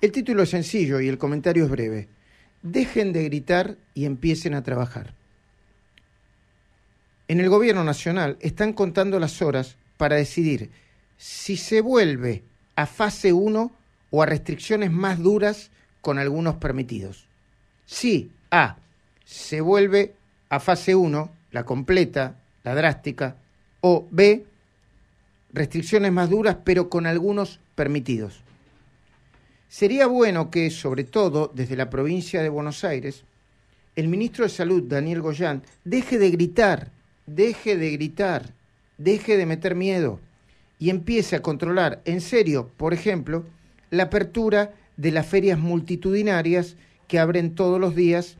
El título es sencillo y el comentario es breve. Dejen de gritar y empiecen a trabajar. En el gobierno nacional están contando las horas para decidir si se vuelve a fase 1 o a restricciones más duras con algunos permitidos. Si A se vuelve a fase 1, la completa, la drástica, o B restricciones más duras pero con algunos permitidos. Sería bueno que, sobre todo desde la provincia de Buenos Aires, el ministro de Salud, Daniel Goyán, deje de gritar, deje de gritar, deje de meter miedo y empiece a controlar en serio, por ejemplo, la apertura de las ferias multitudinarias que abren todos los días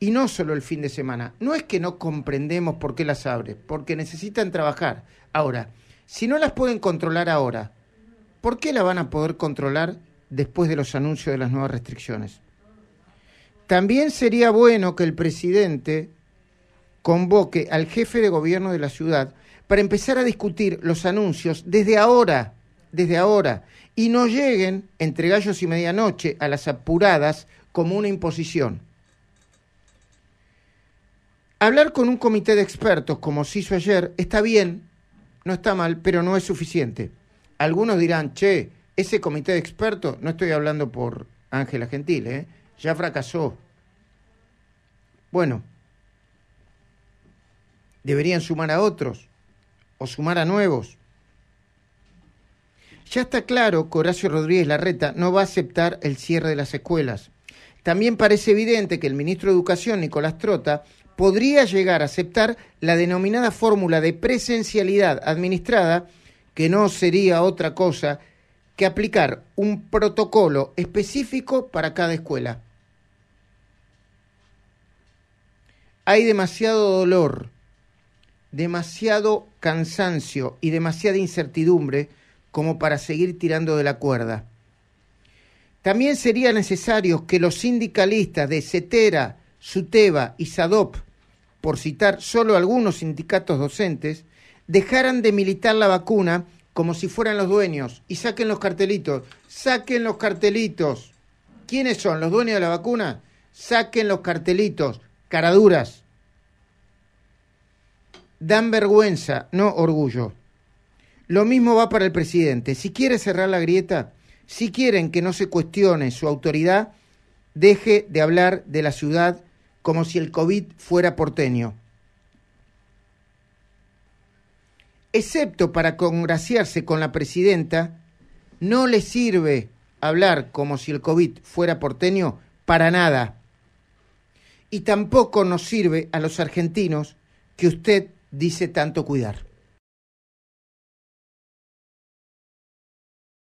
y no solo el fin de semana. No es que no comprendemos por qué las abre, porque necesitan trabajar. Ahora, si no las pueden controlar ahora, ¿por qué la van a poder controlar después de los anuncios de las nuevas restricciones. También sería bueno que el presidente convoque al jefe de gobierno de la ciudad para empezar a discutir los anuncios desde ahora, desde ahora, y no lleguen entre gallos y medianoche a las apuradas como una imposición. Hablar con un comité de expertos, como se hizo ayer, está bien, no está mal, pero no es suficiente. Algunos dirán, che, ese comité de expertos, no estoy hablando por Ángela Gentile, ¿eh? ya fracasó. Bueno, deberían sumar a otros o sumar a nuevos. Ya está claro que Horacio Rodríguez Larreta no va a aceptar el cierre de las escuelas. También parece evidente que el ministro de Educación, Nicolás Trota, podría llegar a aceptar la denominada fórmula de presencialidad administrada, que no sería otra cosa que aplicar un protocolo específico para cada escuela. Hay demasiado dolor, demasiado cansancio y demasiada incertidumbre como para seguir tirando de la cuerda. También sería necesario que los sindicalistas de CETERA, SUTEBA y SADOP, por citar solo algunos sindicatos docentes, dejaran de militar la vacuna como si fueran los dueños y saquen los cartelitos, saquen los cartelitos. ¿Quiénes son los dueños de la vacuna? Saquen los cartelitos, caraduras. Dan vergüenza, no orgullo. Lo mismo va para el presidente. Si quiere cerrar la grieta, si quieren que no se cuestione su autoridad, deje de hablar de la ciudad como si el COVID fuera porteño. excepto para congraciarse con la presidenta, no le sirve hablar como si el COVID fuera porteño para nada. Y tampoco nos sirve a los argentinos que usted dice tanto cuidar.